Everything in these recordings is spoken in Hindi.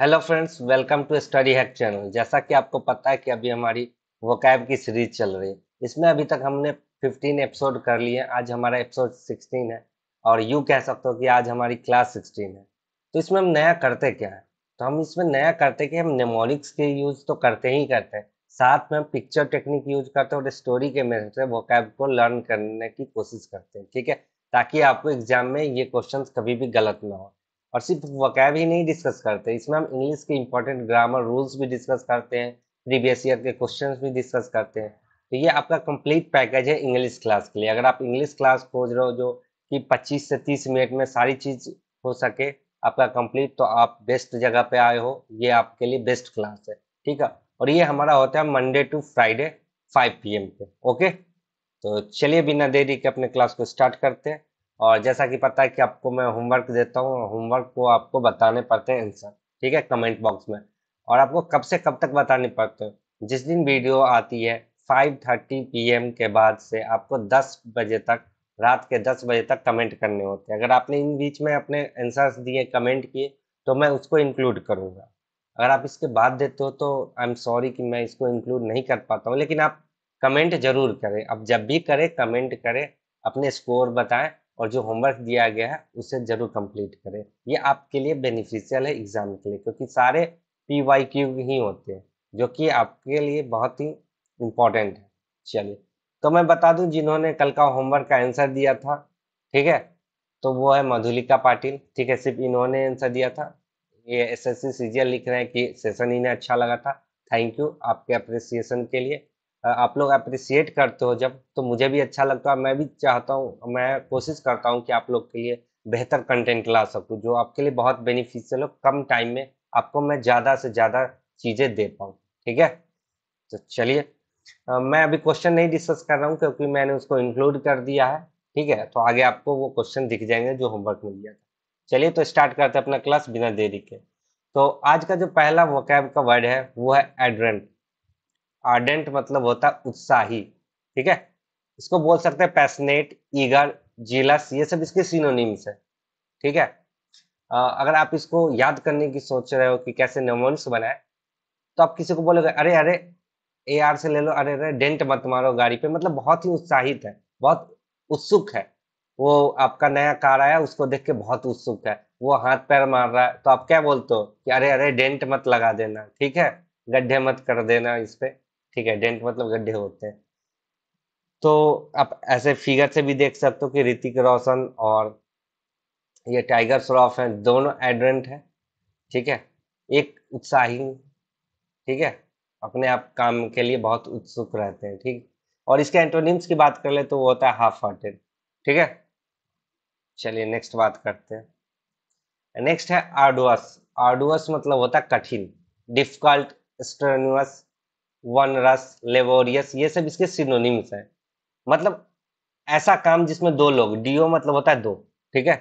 Hello friends welcome to Study Hack channel जैसा कि आपको पता है कि अभी हमारी वोकैब की सीरीज चल रही है इसमें अभी तक हमने 15 एपिसोड कर लिए आज हमारा एपिसोड 16 है और यू कह सकते हो कि आज हमारी क्लास 16 है तो इसमें हम नया करते क्या है तो हम इसमें नया करते कि हम नेमोनिक्स के यूज तो करते ही करते हैं साथ में हम पिक्चर टेक्निक यूज करते हैं और स्टोरी के मेथड से वोकैब को लर्न करने की कोशिश करते हैं ठीक है ताकि आपको एग्जाम में ये क्वेश्चन कभी भी गलत ना हो और सिर्फ वकैब ही नहीं डिस्कस करते इसमें हम इंग्लिश के इंपॉर्टेंट ग्रामर रूल्स भी डिस्कस करते हैं प्रीवियस ईयर के क्वेश्चन भी डिस्कस करते हैं तो ये आपका कंप्लीट पैकेज है इंग्लिश क्लास के लिए अगर आप इंग्लिश क्लास खोज रहे हो जो कि 25 से 30 मिनट में सारी चीज़ हो सके आपका कंप्लीट तो आप बेस्ट जगह पे आए हो ये आपके लिए बेस्ट क्लास है ठीक है और ये हमारा होता है मंडे टू फ्राइडे 5 पीएम पे ओके तो चलिए बिना देरी के अपने क्लास को स्टार्ट करते हैं और जैसा कि पता है कि आपको मैं होमवर्क देता हूँ होमवर्क को आपको बताने पड़ते हैं आंसर ठीक है कमेंट बॉक्स में और आपको कब से कब तक बताने पड़ते हैं जिस दिन वीडियो आती है 5:30 एम के बाद से आपको 10 बजे तक रात के 10 बजे तक कमेंट करने होते हैं अगर आपने इन बीच में अपने आंसर्स दिए कमेंट किए तो मैं उसको इंक्लूड करूँगा अगर आप इसके बाद देते हो तो आई एम सॉरी कि मैं इसको इंक्लूड नहीं कर पाता हूँ लेकिन आप कमेंट जरूर करें अब जब भी करें कमेंट करें अपने स्कोर बताएं और जो होमवर्क दिया गया है उसे जरूर कंप्लीट करें ये आपके लिए बेनिफिशियल है एग्जाम के लिए क्योंकि सारे पी वाई क्यू ही होते हैं जो कि आपके लिए बहुत ही इम्पोर्टेंट है चलिए तो मैं बता दूं जिन्होंने कल का होमवर्क का आंसर दिया था ठीक है तो वो है मधुलिका पाटिल ठीक है सिर्फ इन्होंने आंसर दिया था ये एस एस सी लिख रहे हैं कि सेशन इन्हें अच्छा लगा था थैंक यू आपके अप्रिसिएशन के लिए आप लोग अप्रिसिएट करते हो जब तो मुझे भी अच्छा लगता है मैं भी चाहता हूँ मैं कोशिश करता हूँ कि आप लोग के लिए बेहतर कंटेंट ला सकूँ जो आपके लिए बहुत बेनिफिशियल हो कम टाइम में आपको मैं ज़्यादा से ज़्यादा चीज़ें दे पाऊँ ठीक है तो चलिए मैं अभी क्वेश्चन नहीं डिस्कस कर रहा हूँ क्योंकि मैंने उसको इंक्लूड कर दिया है ठीक है तो आगे आपको वो क्वेश्चन दिख जाएंगे जो होमवर्क मिल दिया चलिए तो स्टार्ट करते हैं अपना क्लास बिना देरी के तो आज का जो पहला वकैब का वर्ड है वो है एड्रेंट आर्डेंट मतलब होता है उत्साही ठीक है इसको बोल सकते हैं पैसनेट ईगर जीलस ये सब इसके सिनोनिम्स है ठीक है अगर आप इसको याद करने की सोच रहे हो कि कैसे नमोन्स बनाए तो आप किसी को बोलोगे अरे अरे ए आर से ले लो अरे अरे डेंट मत मारो गाड़ी पे मतलब बहुत ही उत्साहित है बहुत उत्सुक है वो आपका नया कार आया उसको देख के बहुत उत्सुक है वो हाथ पैर मार रहा है तो आप क्या बोलते हो कि अरे अरे डेंट मत लगा देना ठीक है गड्ढे मत कर देना इस पे ठीक है डेंट मतलब गड्ढे होते हैं तो आप ऐसे फिगर से भी देख सकते हो कि ऋतिक रोशन और ये टाइगर श्रॉफ हैं दोनों एडरेंट हैं ठीक है एक उत्साही ठीक है अपने आप काम के लिए बहुत उत्सुक रहते हैं ठीक और इसके एंटोनिम्स की बात कर ले तो वो होता है हाफ हार्टेड ठीक है चलिए नेक्स्ट बात करते हैं नेक्स्ट है आर्डुअस आर्डुअस मतलब होता है कठिन difficult strenuous onerous laborious ये सब इसके सिनोनिम्स हैं मतलब ऐसा काम जिसमें दो लोग डीओ मतलब होता है दो ठीक है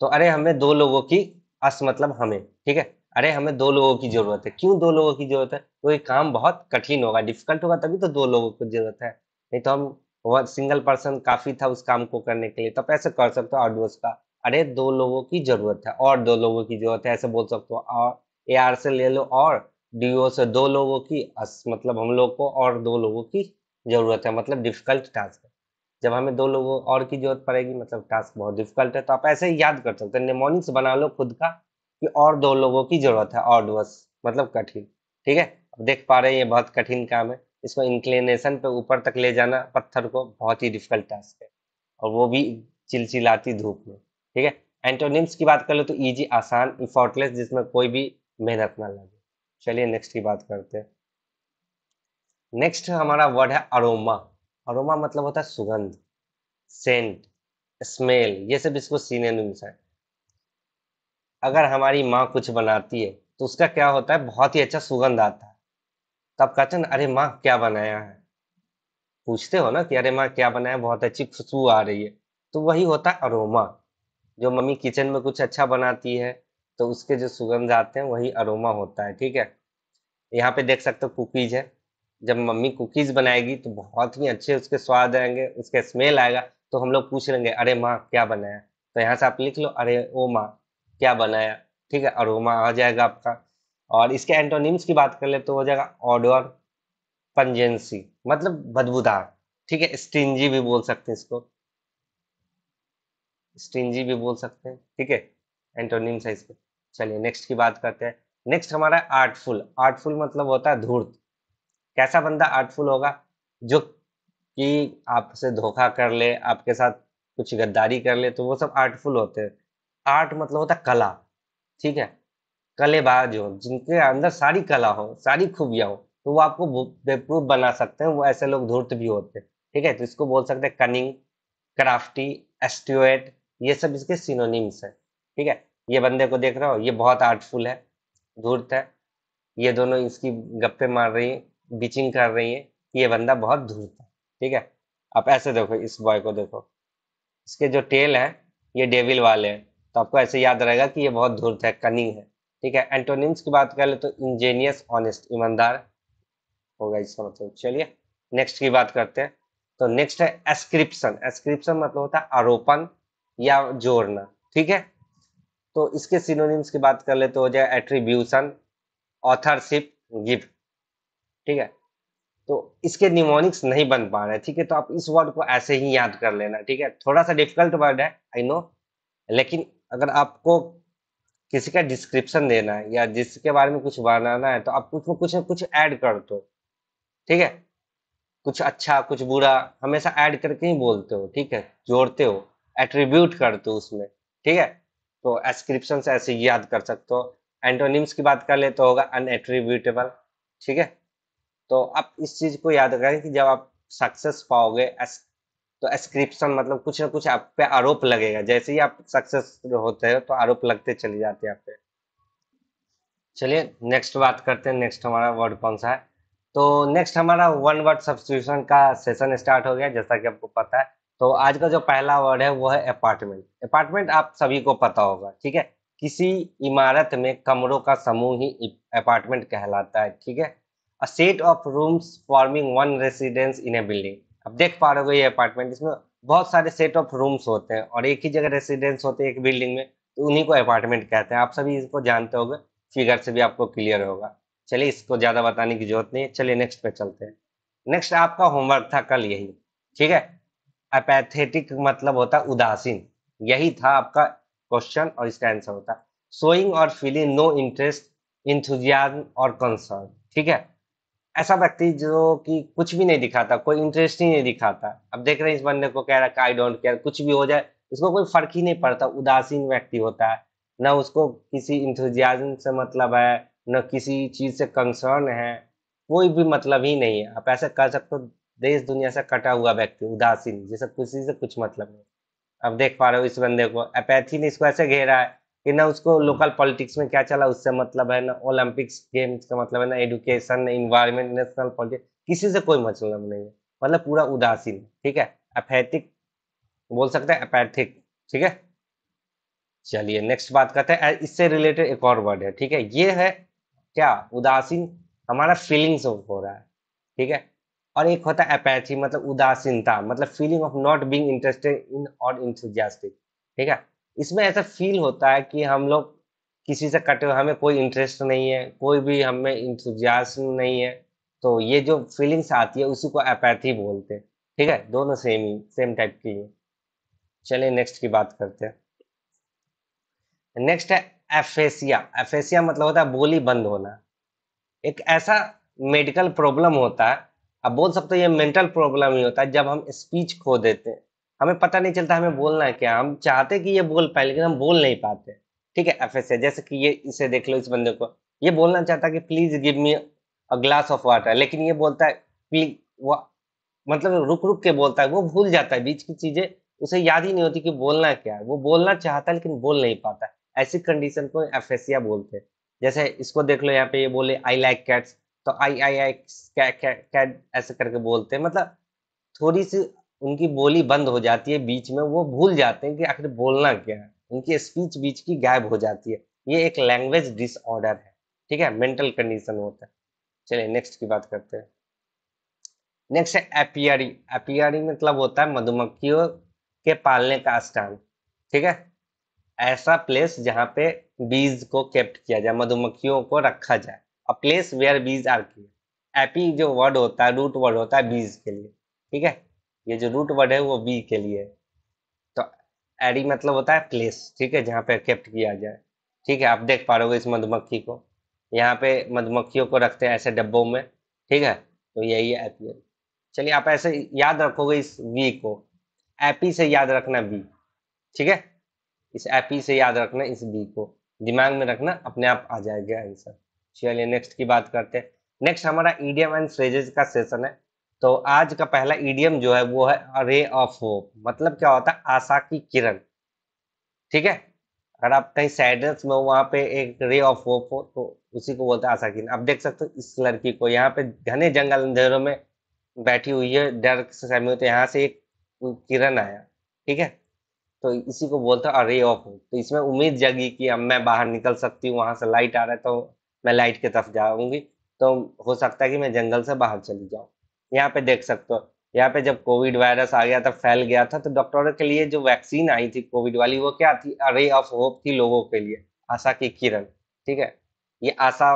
तो अरे हमें दो लोगों की अस मतलब हमें ठीक है अरे हमें दो लोगों की जरूरत है क्यों दो लोगों की जरूरत है क्योंकि तो काम बहुत कठिन होगा डिफिकल्ट होगा तभी तो दो लोगों की जरूरत है नहीं तो हम सिंगल पर्सन काफी था उस काम को करने के लिए तो ऐसे कर सकते हो ऑडियोस का अरे दो लोगों की जरूरत है और दो लोगों की जरूरत है ऐसे बोल सकते हो और ए आर से ले लो और डीओ से दो लोगों की अस मतलब हम लोग को और दो लोगों की ज़रूरत है मतलब डिफ़िकल्ट टास्क है जब हमें दो लोगों और की ज़रूरत पड़ेगी मतलब टास्क बहुत डिफ़िकल्ट है तो आप ऐसे ही याद कर सकते हैं निमोनिक्स बना लो खुद का कि और दो लोगों की ज़रूरत है और बस मतलब कठिन ठीक है देख पा रहे हैं ये बहुत कठिन काम है इसको इंक्लिनेशन पे ऊपर तक ले जाना पत्थर को बहुत ही डिफ़िकल्ट टास्क है और वो भी चिलचिलाती धूप में ठीक है एंटोनिम्स की बात कर लो तो ईजी आसान इफॉर्टलेस जिसमें कोई भी मेहनत ना लगे चलिए नेक्स्ट की बात करते हैं नेक्स्ट हमारा वर्ड है अरोमा अरोमा मतलब होता है सुगंध सेंट स्मेल ये सब इसको सीने है अगर हमारी माँ कुछ बनाती है तो उसका क्या होता है बहुत ही अच्छा सुगंध आता है तब तो कहते हैं अरे माँ क्या बनाया है पूछते हो ना कि अरे माँ क्या बनाया बहुत अच्छी खुशबू आ रही है तो वही होता है अरोमा जो मम्मी किचन में कुछ अच्छा बनाती है तो उसके जो सुगंध आते हैं वही अरोमा होता है ठीक है यहाँ पे देख सकते हो कुकीज है जब मम्मी कुकीज बनाएगी तो बहुत ही अच्छे उसके स्वाद आएंगे उसके स्मेल आएगा तो हम लोग पूछ लेंगे अरे माँ क्या बनाया तो यहाँ से आप लिख लो अरे ओ माँ क्या बनाया ठीक है अरोमा आ जाएगा आपका और इसके एंटोनिम्स की बात कर ले तो हो जाएगा ऑडोर पंजेंसी मतलब बदबूदार ठीक है स्टिंजी भी बोल सकते हैं इसको स्टिंजी भी बोल सकते हैं ठीक है एंटोनिम्स है इसको चलिए नेक्स्ट की बात करते हैं नेक्स्ट हमारा आर्टफुल आर्टफुल मतलब होता है धूर्त कैसा बंदा आर्टफुल होगा जो कि आपसे धोखा कर ले आपके साथ कुछ गद्दारी कर ले तो वो सब आर्टफुल होते हैं आर्ट मतलब होता है कला ठीक है कलेबाज हो जिनके अंदर सारी कला हो सारी खूबियां हो तो वो आपको बेवकूफ बना सकते हैं वो ऐसे लोग धूर्त भी होते हैं ठीक है तो इसको बोल सकते हैं कनिंग क्राफ्टी एस्टिट ये सब इसके सिनोनिम्स है ठीक है ये बंदे को देख रहा हो ये बहुत आर्टफुल है धूर्त है ये दोनों इसकी गप्पे मार रही है बिचिंग कर रही है ये बंदा बहुत धूर्त है ठीक है आप ऐसे देखो इस बॉय को देखो इसके जो टेल है ये डेविल वाले हैं तो आपको ऐसे याद रहेगा कि ये बहुत धूर्त है कनिंग है ठीक है एंटोनिम्स की बात कर ले तो इंजीनियस ऑनेस्ट ईमानदार होगा इसका मतलब चलिए नेक्स्ट की बात करते हैं तो नेक्स्ट है एस्क्रिप्शन एस्क्रिप्शन मतलब होता है आरोपण या जोड़ना ठीक है तो इसके सिनोनिम्स की बात कर ले तो हो जाए एट्रीब्यूशन ऑथरशिप गिफ्ट ठीक है तो इसके निमोनिक्स नहीं बन पा रहे ठीक है तो आप इस वर्ड को ऐसे ही याद कर लेना ठीक है थोड़ा सा डिफिकल्ट वर्ड है आई नो लेकिन अगर आपको किसी का डिस्क्रिप्शन देना है या जिसके बारे में कुछ बनाना है तो आप कुछ कुछ ना कुछ ऐड कर दो ठीक है कुछ अच्छा कुछ बुरा हमेशा ऐड करके ही बोलते हो ठीक है जोड़ते हो एट्रीब्यूट करते हो उसमें ठीक है तो एस्क्रिप्शन ऐसे याद कर सकते हो एंटोनिम्स की बात कर ले तो होगा अनएट्रीब्यूटेबल ठीक है तो आप इस चीज़ को याद करें कि जब आप सक्सेस पाओगे तो एस्क्रिप्शन मतलब कुछ ना कुछ आप पे आरोप लगेगा जैसे ही आप सक्सेस होते हो तो आरोप लगते चले जाते हैं आप पे चलिए नेक्स्ट बात करते हैं नेक्स्ट हमारा वर्ड कौन सा है तो नेक्स्ट हमारा वन वर्ड सब्सिट्यूशन का सेशन स्टार्ट हो गया जैसा कि आपको पता है तो आज का जो पहला वर्ड है वो है अपार्टमेंट अपार्टमेंट आप सभी को पता होगा ठीक है किसी इमारत में कमरों का समूह ही अपार्टमेंट कहलाता है ठीक है a set of rooms forming one residence in a building अब देख पा रहे हो ये अपार्टमेंट इसमें बहुत सारे सेट ऑफ रूम्स होते हैं और एक ही जगह रेसिडेंस होते हैं एक बिल्डिंग में तो उन्हीं को अपार्टमेंट कहते हैं आप सभी इसको जानते होगे फिगर से भी आपको क्लियर होगा चलिए इसको ज़्यादा बताने की जरूरत नहीं है चलिए नेक्स्ट पे चलते हैं नेक्स्ट आपका होमवर्क था कल यही ठीक है अपैथेटिक मतलब होता उदासीन यही था आपका क्वेश्चन और इसका आंसर होता सोइंग और फीलिंग नो इंटरेस्ट इंथुजियाज्म और कंसर्न ठीक है ऐसा व्यक्ति जो कि कुछ भी नहीं दिखाता कोई इंटरेस्ट ही नहीं दिखाता अब देख रहे हैं इस बंदे को कह रहा है आई डोंट केयर कुछ भी हो जाए इसको कोई फर्क ही नहीं पड़ता उदासीन व्यक्ति होता है ना उसको किसी इंथुजियाज्म से मतलब है ना किसी चीज़ से कंसर्न है कोई भी मतलब ही नहीं है आप ऐसा कर सकते हो देश दुनिया से कटा हुआ व्यक्ति उदासीन जिसे किसी से कुछ मतलब नहीं अब देख पा रहे हो इस बंदे को अपैथी ने इसको ऐसे घेरा है कि ना उसको लोकल हाँ। पॉलिटिक्स में क्या चला उससे मतलब है ना ओलंपिक्स गेम्स का मतलब है ना एडुकेशन इन्वायरमेंट नेशनल पॉलिटिक्स किसी से कोई मतलब नहीं है मतलब पूरा उदासीन ठीक है अपैथिक बोल सकते हैं अपैथिक ठीक है चलिए नेक्स्ट बात करते हैं इससे रिलेटेड एक और वर्ड है ठीक है ये है क्या उदासीन हमारा फीलिंग्स हो रहा है ठीक है और एक होता है अपैथी मतलब उदासीनता मतलब feeling of not being interested in और इंथुजियास्टिक ठीक है इसमें ऐसा फील होता है कि हम लोग किसी से कटे हुए हमें कोई इंटरेस्ट नहीं है कोई भी हमें इंथुजियास नहीं है तो ये जो फीलिंग्स आती है उसी को अपैथी बोलते हैं ठीक है दोनों सेम ही सेम टाइप की है चलिए नेक्स्ट की बात करते हैं नेक्स्ट है एफेसिया एफेसिया मतलब होता है बोली बंद होना एक ऐसा मेडिकल प्रॉब्लम होता है आप बोल सकते हो ये मेंटल प्रॉब्लम ही होता है जब हम स्पीच खो देते हैं हमें पता नहीं चलता हमें बोलना क्या हम चाहते कि ये बोल पाए लेकिन हम बोल नहीं पाते ठीक है एफ एस जैसे कि ये इसे देख लो इस बंदे को ये बोलना चाहता कि please give me a glass of water लेकिन ये बोलता है प्लीज वो मतलब रुक रुक के बोलता है वो भूल जाता है बीच की चीजें उसे याद ही नहीं होती कि बोलना क्या है वो बोलना चाहता है लेकिन बोल नहीं पाता ऐसी कंडीशन को एफेसिया बोलते हैं जैसे इसको देख लो यहाँ पे ये बोले आई लाइक कैट्स तो आई आई आई कैड ऐसे करके बोलते हैं मतलब थोड़ी सी उनकी बोली बंद हो जाती है बीच में वो भूल जाते हैं कि आखिर बोलना क्या है उनकी स्पीच बीच की गायब हो जाती है ये एक लैंग्वेज डिसऑर्डर है ठीक है मेंटल कंडीशन होता है चलिए नेक्स्ट की बात करते हैं नेक्स्ट है एपियरी एपियरी मतलब होता है मधुमक्खियों के पालने का स्थान ठीक है ऐसा प्लेस जहाँ पे बीज को कैप्ट किया जाए मधुमक्खियों को रखा जाए a place where bees are की एपी जो वर्ड होता है रूट वर्ड होता है बीज के लिए ठीक है ये जो रूट वर्ड है वो बी के लिए है तो एडी मतलब होता है प्लेस ठीक है जहाँ पे एक्सेप्ट किया जाए ठीक है आप देख पा रहे हो इस मधुमक्खी को यहाँ पे मधुमक्खियों को रखते हैं ऐसे डब्बों में ठीक है तो यही है एपियल चलिए आप ऐसे याद रखोगे इस वी को एपी से याद रखना बी ठीक है इस एपी से याद रखना इस बी को दिमाग में रखना अपने आप आ जाएगा आंसर चलिए नेक्स्ट की बात करते हैं नेक्स्ट हमारा ईडियम एंड फ्रेजेस का सेशन है तो आज का पहला ईडियम जो है वो है अरे ऑफ होप मतलब क्या होता है आशा की किरण ठीक है अगर आप कहीं सैडनेस में हो पे एक रे ऑफ होप हो तो उसी को बोलते हैं आशा किरण आप देख सकते हो इस लड़की को यहाँ पे घने जंगल अंधेरों में बैठी हुई है डर से सहमी होते तो यहाँ से एक किरण आया ठीक है तो इसी को बोलते हैं अरे ऑफ होप तो इसमें उम्मीद जगी कि अब मैं बाहर निकल सकती हूँ वहां से लाइट आ रहा है तो मैं लाइट की तरफ जाऊंगी तो हो सकता है कि मैं जंगल से बाहर चली जाऊँ यहाँ पे देख सकते हो यहाँ पे जब कोविड वायरस आ गया था फैल गया था तो डॉक्टरों के लिए जो वैक्सीन आई थी कोविड वाली वो क्या थी अरे ऑफ होप थी लोगों के लिए आशा की किरण ठीक है ये आशा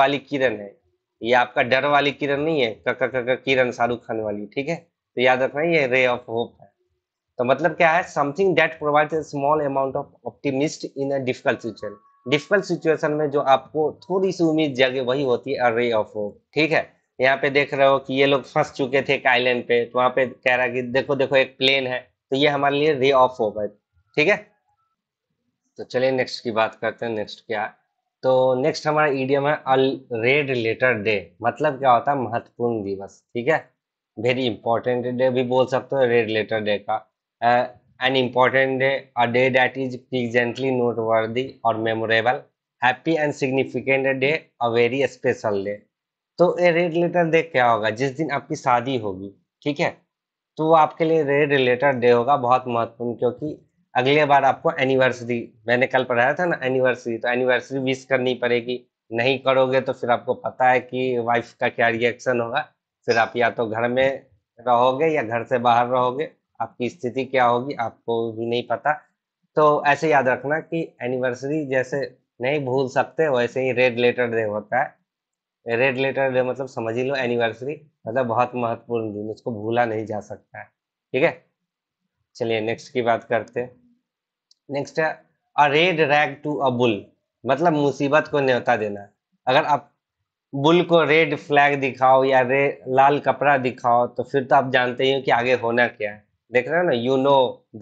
वाली किरण है ये आपका डर वाली किरण नहीं है कक कक किरण शाहरुख खान वाली ठीक है तो याद रखना ये रे ऑफ होप है तो मतलब क्या है something that provide small amount of optimist in a difficult situation difficult situation में जो आपको थोड़ी सी उम्मीद जगे वही होती है अरे ऑफ होप ठीक है यहाँ पे देख रहे हो कि ये लोग फंस चुके थे एक आइलैंड पे तो वहां पे कह रहा है कि देखो देखो एक प्लेन है तो ये हमारे लिए रे ऑफ हो गए ठीक है तो चलिए नेक्स्ट की बात करते हैं नेक्स्ट क्या तो नेक्स्ट हमारा ईडियम है अल रेड लेटर डे मतलब क्या होता है महत्वपूर्ण दिवस ठीक है वेरी इंपॉर्टेंट डे भी बोल सकते हो रेड लेटर डे का an important day, a day that is pleasantly noteworthy or memorable, happy and significant day, a very special day. तो ये रेड लेटर डे क्या होगा जिस दिन आपकी शादी होगी ठीक है तो वो आपके लिए रेड लेटर डे होगा बहुत महत्वपूर्ण क्योंकि अगले बार आपको एनिवर्सरी मैंने कल पढ़ाया था ना एनिवर्सरी तो एनिवर्सरी विश करनी पड़ेगी नहीं करोगे तो फिर आपको पता है कि वाइफ का क्या रिएक्शन होगा फिर आप या तो घर में रहोगे या घर से बाहर रहोगे आपकी स्थिति क्या होगी आपको भी नहीं पता तो ऐसे याद रखना कि एनिवर्सरी जैसे नहीं भूल सकते वैसे ही रेड लेटर डे होता है रेड लेटर डे मतलब समझ ही लो एनिवर्सरी मतलब बहुत महत्वपूर्ण दिन उसको भूला नहीं जा सकता है ठीक है चलिए नेक्स्ट की बात करते नेक्स्ट है a red rag to a bull मतलब मुसीबत को न्योता देना अगर आप बुल को रेड फ्लैग दिखाओ या रे लाल कपड़ा दिखाओ तो फिर तो आप जानते ही हो कि आगे होना क्या है देख रहे हो ना यू नो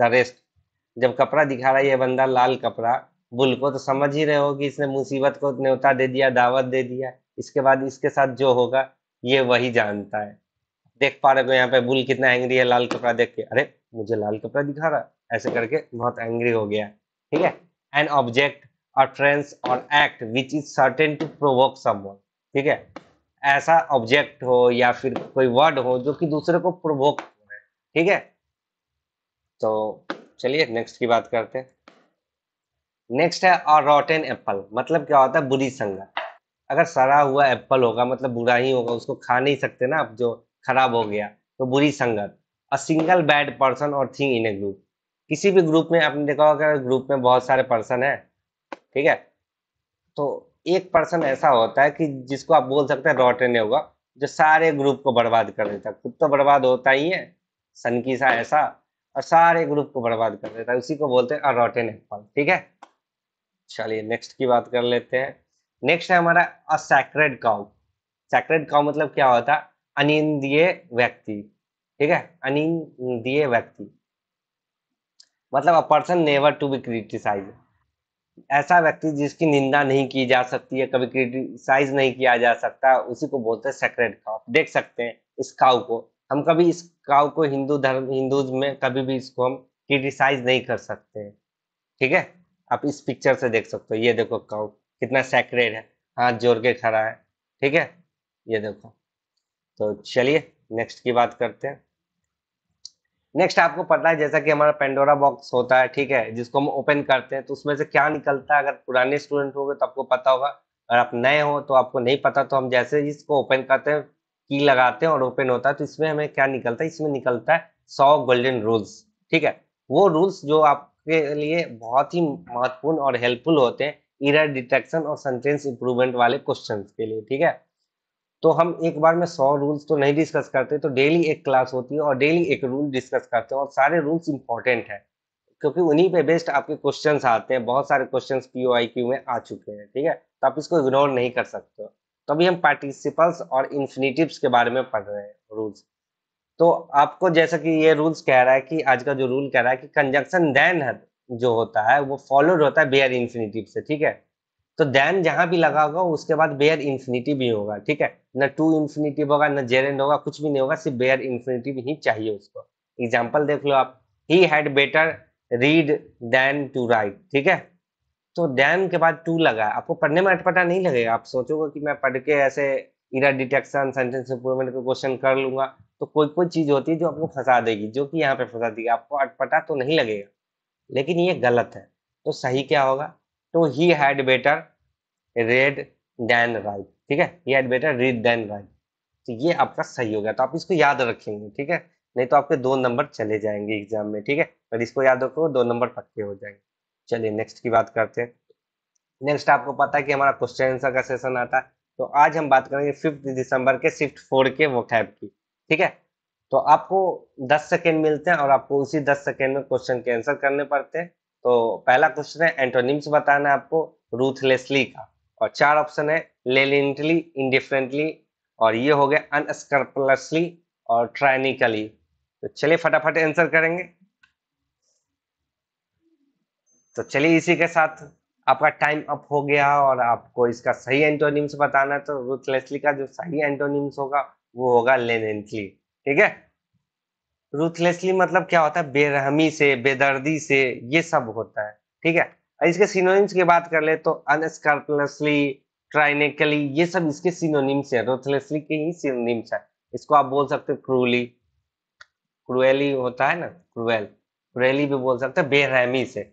द रेस्ट जब कपड़ा दिखा रहा है ये बंदा लाल कपड़ा बुल को तो समझ ही रहे हो कि इसने मुसीबत को न्योता दे दिया दावत दे दिया इसके बाद इसके साथ जो होगा ये वही जानता है देख पा रहे हो यहाँ पे बुल कितना एंग्री है लाल कपड़ा देख के अरे मुझे लाल कपड़ा दिखा रहा ऐसे करके बहुत एंग्री हो गया ठीक है एन ऑब्जेक्ट अट्रेंस और act which is certain to provoke someone ठीक है ऐसा ऑब्जेक्ट हो या फिर कोई वर्ड हो जो कि दूसरे को प्रोवोक ठीक है तो चलिए नेक्स्ट की बात करते हैं नेक्स्ट है और रॉटेन एप्पल मतलब क्या होता है बुरी संगत अगर सड़ा हुआ एप्पल होगा मतलब बुरा ही होगा उसको खा नहीं सकते ना अब जो खराब हो गया तो बुरी संगत अ सिंगल बैड पर्सन और थिंग इन ए ग्रुप किसी भी ग्रुप में आपने देखा होगा ग्रुप में बहुत सारे पर्सन है ठीक है तो एक पर्सन ऐसा होता है कि जिसको आप बोल सकते हैं रॉटेन होगा जो सारे ग्रुप को बर्बाद कर देता है खुद तो बर्बाद होता ही है सनकी सा ऐसा और सारे ग्रुप को बर्बाद कर देता है उसी को बोलते हैं अरोटेन एप्पल ठीक है चलिए नेक्स्ट की बात कर लेते हैं नेक्स्ट है हमारा असैक्रेड काउ सैक्रेड काउ मतलब क्या होता है अनिंदीय व्यक्ति ठीक है अनिंदीय व्यक्ति मतलब a person never to be criticise ऐसा व्यक्ति जिसकी निंदा नहीं की जा सकती है कभी क्रिटिसाइज नहीं किया जा सकता उसी को बोलते हैं सेक्रेट काउ देख सकते हैं इस काउ को हम कभी इस काउ को हिंदू धर्म हिंदू में कभी भी इसको हम क्रिटिसाइज नहीं कर सकते ठीक है आप इस पिक्चर से देख सकते हो ये देखो काउ कितना सैक्रेड है हाथ जोड़ के खड़ा है ठीक है ये देखो तो चलिए नेक्स्ट की बात करते हैं नेक्स्ट आपको पता है जैसा कि हमारा पेंडोरा बॉक्स होता है ठीक है जिसको हम ओपन करते हैं तो उसमें से क्या निकलता है अगर पुराने स्टूडेंट हो तो आपको पता होगा अगर आप नए हो तो आपको नहीं पता तो हम जैसे इसको ओपन करते हैं की लगाते हैं और ओपन होता है तो इसमें हमें क्या निकलता है इसमें निकलता है सौ गोल्डन रूल्स ठीक है वो रूल्स जो आपके लिए बहुत ही महत्वपूर्ण और हेल्पफुल होते हैं इरर डिटेक्शन और सेंटेंस इंप्रूवमेंट वाले क्वेश्चन के लिए ठीक है तो हम एक बार में सौ रूल्स तो नहीं डिस्कस करते तो डेली एक क्लास होती है और डेली एक रूल डिस्कस करते हैं और सारे रूल्स इंपॉर्टेंट है क्योंकि उन्हीं पे बेस्ड आपके क्वेश्चंस आते हैं बहुत सारे क्वेश्चंस पीओआईक्यू आई क्यू में आ चुके हैं ठीक है तो आप इसको इग्नोर नहीं कर सकते हो तो अभी हम पार्टिसिपल्स और इन्फिनेटिव्स के बारे में पढ़ रहे हैं रूल्स तो आपको जैसा कि ये रूल्स कह रहा है कि आज का जो रूल कह रहा है कि कंजक्शन देन है जो होता है वो फॉलोड होता है बेयर इन्फिनेटिव से ठीक है तो देन जहां भी लगा होगा उसके बाद बेयर इन्फिनेटिव ही होगा ठीक है ना टू इन्फिनेटिव होगा ना एंड होगा कुछ भी नहीं होगा सिर्फ बेयर इन्फिनेटिव ही चाहिए उसको एग्जाम्पल देख लो आप he had better read than to write ठीक है तो डैन के बाद टू लगा आपको पढ़ने में अटपटा नहीं लगेगा आप सोचोगे कि मैं पढ़ के ऐसे इरा डिटेक्शन सेंटेंस इंप्रूवमेंट का क्वेश्चन कर लूंगा तो कोई कोई चीज होती है जो आपको फंसा देगी जो कि यहाँ पे फंसा देगी आपको अटपटा तो नहीं लगेगा लेकिन ये गलत है तो सही क्या होगा तो he had better read than write ठीक है he had better read than write तो ये आपका सही हो गया तो आप इसको याद रखेंगे ठीक है नहीं तो आपके दो नंबर चले जाएंगे एग्जाम में ठीक है अगर इसको याद रखो दो नंबर पक्के हो जाएंगे चलिए नेक्स्ट की बात करते हैं नेक्स्ट आपको पता है कि हमारा क्वेश्चन आंसर का सेशन आता है तो आज हम बात करेंगे फिफ्थ दिसंबर के शिफ्ट फोर के वोकैब की ठीक है तो आपको दस सेकेंड मिलते हैं और आपको उसी दस सेकेंड में क्वेश्चन के आंसर करने पड़ते हैं तो पहला क्वेश्चन है एंटोनिम्स बताना है आपको रूथलेसली का और चार ऑप्शन है लेलिंटली इनडिफरेंटली और ये हो गया अनस्कर्पलसली और ट्राइनिकली तो चलिए फटाफट आंसर करेंगे तो चलिए इसी के साथ आपका टाइम अप हो गया और आपको इसका सही एंटोनिम्स बताना है तो रूथलेसली का जो सही एंटोनिम्स होगा वो होगा लेनेंटली ठीक है रूथलेसली मतलब क्या होता है बेरहमी से बेदर्दी से ये सब होता है ठीक है इसके सिनोनिम्स की बात कर ले तो अनस्कर्पलसली ट्राइनेकली ये सब इसके सिनोनिम्स है रूथलेसली के ही सिनोनिम्स है इसको आप बोल सकते हो क्रूली क्रुएली होता है ना क्रुएल क्रुएली भी बोल सकते हैं बेरहमी से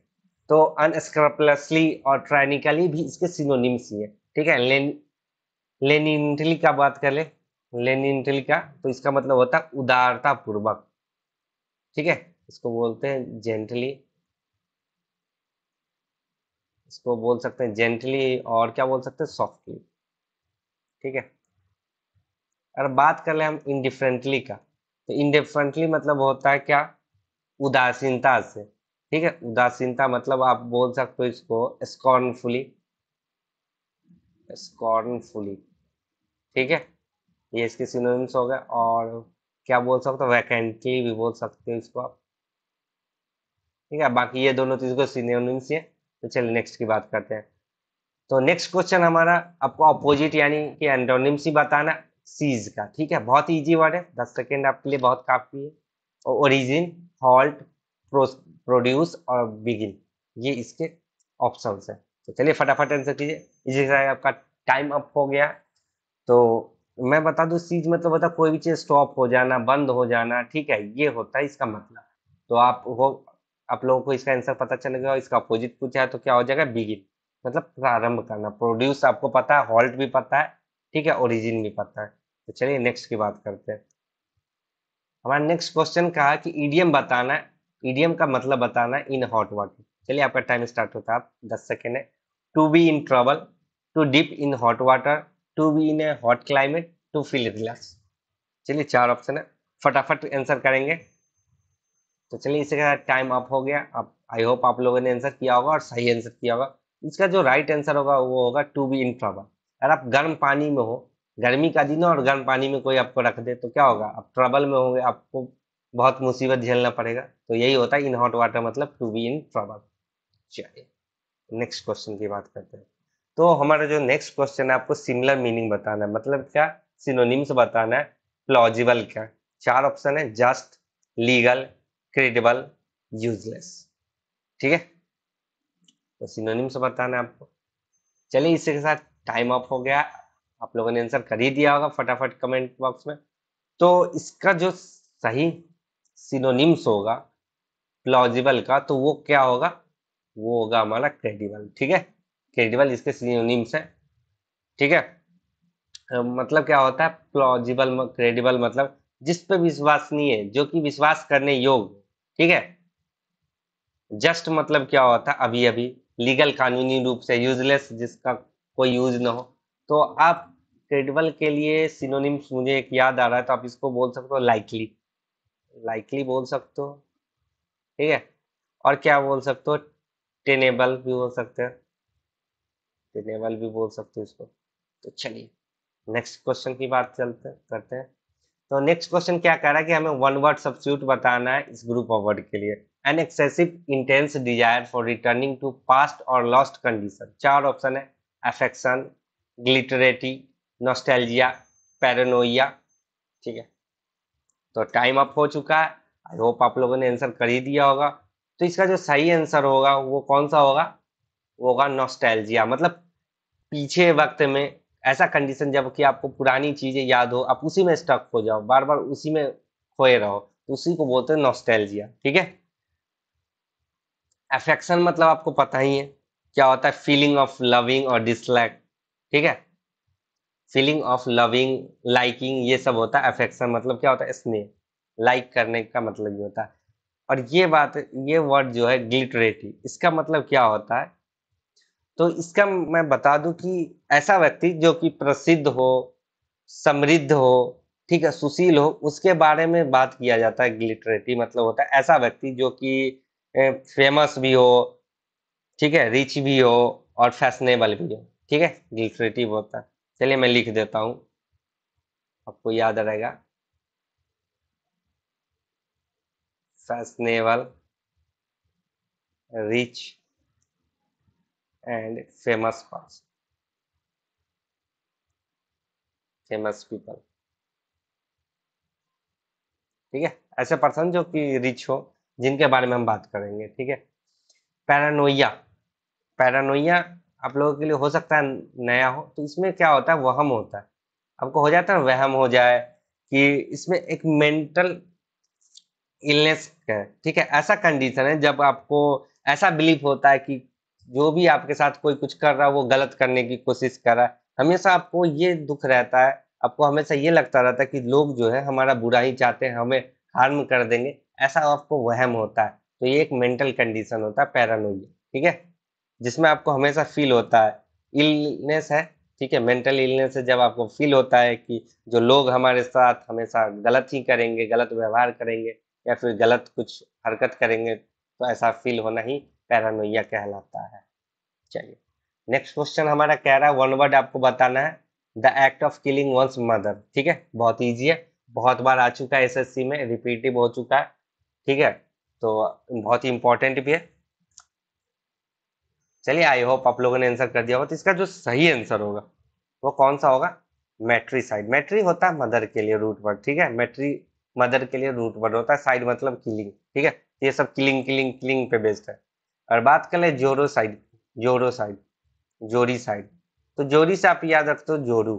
तो अनस्क्रपलसली और ट्रैनिकली भी इसके सिनोनिम्स ही है ठीक है लेन लेनिनटली का बात कर ले का तो इसका मतलब होता है उदारता पूर्वक ठीक है इसको बोलते हैं जेंटली इसको बोल सकते हैं जेंटली और क्या बोल सकते हैं सॉफ्टली ठीक है अगर बात कर ले हम इनडिफरेंटली का तो इनडिफरेंटली मतलब होता है क्या उदासीनता से ठीक है उदासीनता मतलब आप बोल सकते हो इसको स्कॉर्नफुली स्कॉर्नफुली ठीक है ये इसके सिनोनिम्स हो गए और क्या बोल सकते हो वैकेंटली भी बोल सकते हो इसको आप ठीक है बाकी ये दोनों चीज को सिनोनिम्स है तो चलिए नेक्स्ट की बात करते हैं तो नेक्स्ट क्वेश्चन हमारा आपको अपोजिट यानी कि एंटोनिम्स ही बताना सीज का ठीक है बहुत इजी वर्ड है दस सेकेंड आपके लिए बहुत काफी है ओरिजिन हॉल्ट प्रोड्यूस और बिगिन ये इसके ऑप्शन है तो चलिए फटाफट आंसर कीजिए इसी तरह आपका टाइम अप हो गया तो मैं बता दूं चीज मतलब तो होता कोई भी चीज स्टॉप हो जाना बंद हो जाना ठीक है ये होता है इसका मतलब तो आप हो आप लोगों को इसका आंसर पता चलेगा और इसका अपोजिट पूछा है तो क्या हो जाएगा बिगिन मतलब प्रारंभ करना प्रोड्यूस आपको पता है हॉल्ट भी पता है ठीक है ओरिजिन भी पता है तो चलिए नेक्स्ट की बात करते हैं हमारा नेक्स्ट क्वेश्चन कहा कि ईडियम बताना है ईडीएम का मतलब बताना इन हॉट वाटर चलिए आपका टाइम स्टार्ट होता है आप दस सेकेंड है to be in trouble to dip in hot water to be in a hot climate to feel relax चलिए चार ऑप्शन है फटाफट आंसर करेंगे तो चलिए इसके साथ टाइम अप हो गया अब आई होप आप लोगों ने आंसर किया होगा और सही आंसर किया होगा इसका जो राइट आंसर होगा वो होगा टू बी इन ट्रबल अगर आप गर्म पानी में हो गर्मी का दिन हो और गर्म पानी में कोई आपको रख दे तो क्या होगा आप ट्रबल में होंगे आपको बहुत मुसीबत झेलना पड़ेगा तो यही होता है इन हॉट वाटर मतलब टू बी इन ट्रबल चलिए नेक्स्ट क्वेश्चन की बात करते हैं तो हमारा जो नेक्स्ट क्वेश्चन है आपको सिमिलर मीनिंग बताना है मतलब क्या सिनोनिम्स बताना है प्लॉजिबल क्या चार ऑप्शन है जस्ट लीगल क्रेडिबल यूजलेस ठीक है तो सिनोनिम्स बताना है आपको चलिए इसी के साथ टाइम ऑफ हो गया आप लोगों ने आंसर कर ही दिया होगा फटाफट कमेंट बॉक्स में तो इसका जो सही सिनोनिम्स होगा प्लॉजिबल का तो वो क्या होगा वो होगा हमारा क्रेडिबल ठीक है क्रेडिबल इसके सिनोनिम्स है ठीक है मतलब क्या होता है प्लॉजिबल क्रेडिबल मतलब जिस पे नहीं है जो कि विश्वास करने योग्य ठीक है जस्ट मतलब क्या होता है अभी अभी लीगल कानूनी रूप से यूजलेस जिसका कोई यूज ना हो तो आप क्रेडिबल के लिए सिनोनिम्स मुझे एक याद आ रहा है तो आप इसको बोल सकते हो लाइकली लाइकली बोल सकते हो ठीक है और क्या बोल सकते हो टेनेबल भी बोल सकते हो टेनेबल भी बोल सकते हो इसको तो चलिए नेक्स्ट क्वेश्चन की बात चलते करते हैं तो नेक्स्ट क्वेश्चन क्या कह रहा है कि हमें वन वर्ड सब्सिट्यूट बताना है इस ग्रुप ऑफ वर्ड के लिए an excessive intense desire for returning to past और लॉस्ट कंडीशन चार ऑप्शन है अफेक्शन ग्लिटरेटी नोस्टैल्जिया पैरानोइया ठीक है तो टाइम अप हो चुका है आई होप आप लोगों ने आंसर कर ही दिया होगा तो इसका जो सही आंसर होगा वो कौन सा होगा वो होगा नॉस्टैल्जिया मतलब पीछे वक्त में ऐसा कंडीशन जब कि आपको पुरानी चीज़ें याद हो आप उसी में स्टक हो जाओ बार बार उसी में खोए रहो तो उसी को बोलते हैं नॉस्टैल्जिया ठीक है अफेक्शन मतलब आपको पता ही है क्या होता है फीलिंग ऑफ लविंग और डिसलाइक ठीक है फीलिंग ऑफ लविंग लाइकिंग ये सब होता है अफेक्शन मतलब क्या होता है स्नेह लाइक करने का मतलब ये होता है और ये बात ये वर्ड जो है ग्लिटरेटी इसका मतलब क्या होता है तो इसका मैं बता दूं कि ऐसा व्यक्ति जो कि प्रसिद्ध हो समृद्ध हो ठीक है सुशील हो उसके बारे में बात किया जाता है ग्लिटरेटी मतलब होता है ऐसा व्यक्ति जो कि फेमस भी हो ठीक है रिच भी हो और फैशनेबल भी हो ठीक है ग्लिटरेटिव होता है चलिए मैं लिख देता हूं आपको याद रहेगा fashionable rich and famous person famous people ठीक है ऐसे पर्सन जो कि रिच हो जिनके बारे में हम बात करेंगे ठीक है पैरानोइया पैरानोइया आप लोगों के लिए हो सकता है नया हो तो इसमें क्या होता है वहम होता है आपको हो जाता है वहम हो जाए कि इसमें एक मेंटल इलनेस है ठीक है ऐसा कंडीशन है जब आपको ऐसा बिलीफ होता है कि जो भी आपके साथ कोई कुछ कर रहा है वो गलत करने की कोशिश कर रहा है हमेशा आपको ये दुख रहता है आपको हमेशा ये लगता रहता है कि लोग जो है हमारा बुरा ही चाहते हैं हमें हार्म कर देंगे ऐसा आपको वहम होता है तो ये एक मेंटल कंडीशन होता है पैरानोइया ठीक है जिसमें आपको हमेशा फील होता है इलनेस है ठीक है मेंटल इलनेस से जब आपको फील होता है कि जो लोग हमारे साथ हमेशा गलत ही करेंगे गलत व्यवहार करेंगे या फिर गलत कुछ हरकत करेंगे तो ऐसा फील होना ही पैरानोइया कहलाता है चलिए नेक्स्ट क्वेश्चन हमारा कह रहा है वन वर्ड आपको बताना है the act of killing one's mother ठीक है बहुत ईजी है बहुत बार आ चुका है एस में रिपीटिव हो चुका है ठीक है तो बहुत ही इंपॉर्टेंट भी है चलिए आई होप आप लोगों ने आंसर कर दिया होगा तो इसका जो सही आंसर होगा वो कौन सा होगा मैट्री साइड मैट्री होता है मदर के लिए रूट वर्ड ठीक है मैट्री मदर के लिए रूट वर्ड होता है साइड मतलब किलिंग ठीक है ये सब किलिंग किलिंग किलिंग पे बेस्ड है और बात कर ले जोरो साइड जोरो साइड जोरी साइड तो जोरी से आप याद रखते हो जोरू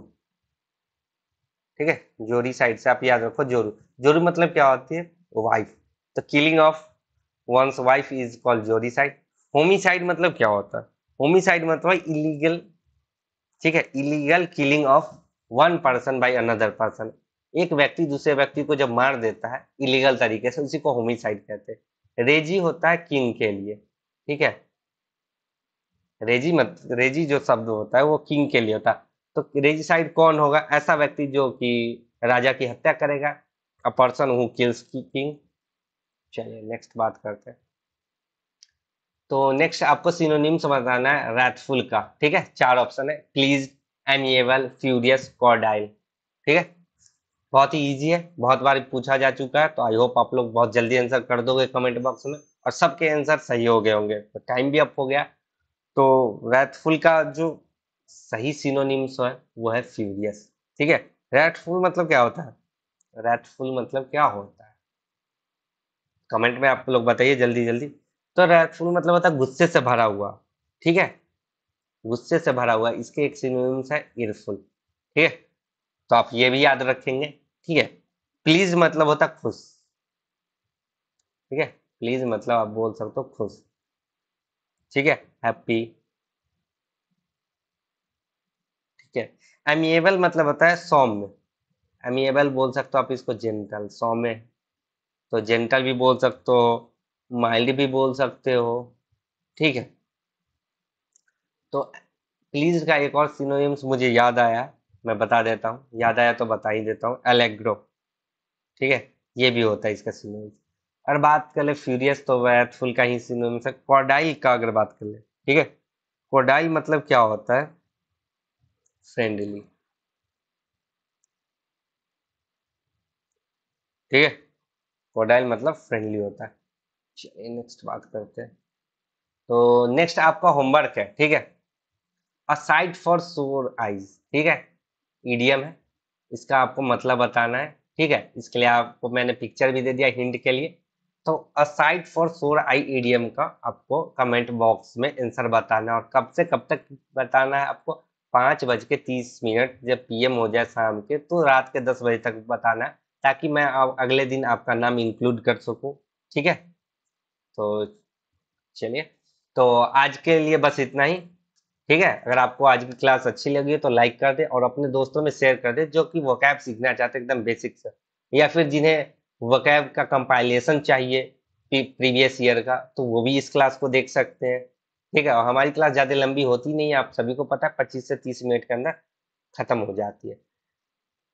ठीक है जोरी साइड से आप याद रखो जोरू जोरू मतलब क्या होती है वाइफ तो killing of one's wife is called uxoricide homicide मतलब क्या होता है होमिसाइड मतलब इलीगल ठीक है illegal killing of one person by another person एक व्यक्ति दूसरे व्यक्ति को जब मार देता है इलीगल तरीके से उसी को होमिसाइड कहते हैं रेजी होता है किंग के लिए ठीक है रेजी मत रेजी जो शब्द होता है वो किंग के लिए होता है तो रेजिसाइड कौन होगा ऐसा व्यक्ति जो कि राजा की हत्या करेगा a person who kills the king चलिए नेक्स्ट बात करते हैं तो नेक्स्ट आपको सिनोनिम समझाना है रैथफुल का ठीक है चार ऑप्शन है क्लीज एमिएबल फ्यूरियस कॉर्डाइल ठीक है बहुत ही इजी है बहुत बार पूछा जा चुका है तो आई होप आप लोग बहुत जल्दी आंसर कर दोगे कमेंट बॉक्स में और सबके आंसर सही हो गए होंगे तो टाइम भी अप हो गया तो रैथफुल का जो सही सिनोनिम्स है वो है फ्यूरियस ठीक है रैथफुल मतलब क्या होता है रैथफुल मतलब क्या होता है कमेंट में आप लोग बताइए जल्दी जल्दी तो रेथफुल मतलब होता है गुस्से से भरा हुआ ठीक है गुस्से से भरा हुआ इसके एक सिनोनिम्स है इरफुल ठीक है तो आप ये भी याद रखेंगे ठीक है प्लीज मतलब होता खुश ठीक है प्लीज मतलब आप बोल सकते हो खुश ठीक है हैप्पी ठीक है एमिएबल मतलब होता है सौम्य एमिएबल बोल सकते हो आप इसको जेंटल सौम्य तो जेंटल भी बोल सकते हो माइल्ड भी बोल सकते हो ठीक है तो प्लीज का एक और सिनोनिम्स मुझे याद आया मैं बता देता हूँ याद आया तो बता ही देता हूँ एलेग्रो ठीक है ये भी होता है इसका सिनोनिम्स अगर बात कर ले फ्यूरियस तो वैथफुल का ही सिनोनिम्स है कॉडाइल का अगर बात कर ले ठीक है कॉडाइल मतलब क्या होता है फ्रेंडली ठीक है कोडाइल मतलब फ्रेंडली होता है चलिए नेक्स्ट बात करते हैं तो नेक्स्ट आपका होमवर्क है ठीक है a sight for sore eyes ठीक है ईडीएम है इसका आपको मतलब बताना है ठीक है इसके लिए आपको मैंने पिक्चर भी दे दिया हिंट के लिए तो अ साइट फॉर सोर आई ईडीएम का आपको कमेंट बॉक्स में आंसर बताना है और कब से कब तक बताना है आपको पाँच बज के तीस मिनट जब पीएम हो जाए शाम के तो रात के दस बजे तक बताना है ताकि मैं अगले दिन आपका नाम इंक्लूड कर सकूँ ठीक है तो चलिए तो आज के लिए बस इतना ही ठीक है अगर आपको आज की क्लास अच्छी लगी है तो लाइक कर दे और अपने दोस्तों में शेयर कर दे जो कि वकैब सीखना चाहते एकदम बेसिक से या फिर जिन्हें वकैब का कंपाइलेशन चाहिए प्रीवियस ईयर का तो वो भी इस क्लास को देख सकते हैं ठीक है और हमारी क्लास ज़्यादा लंबी होती नहीं है आप सभी को पता है पच्चीस से तीस मिनट के अंदर ख़त्म हो जाती है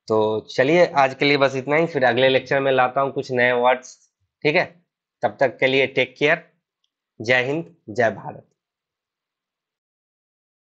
तो चलिए आज के लिए बस इतना ही फिर अगले लेक्चर में लाता हूँ कुछ नए वर्ड्स ठीक है तब तक के लिए टेक केयर जय हिंद जय भारत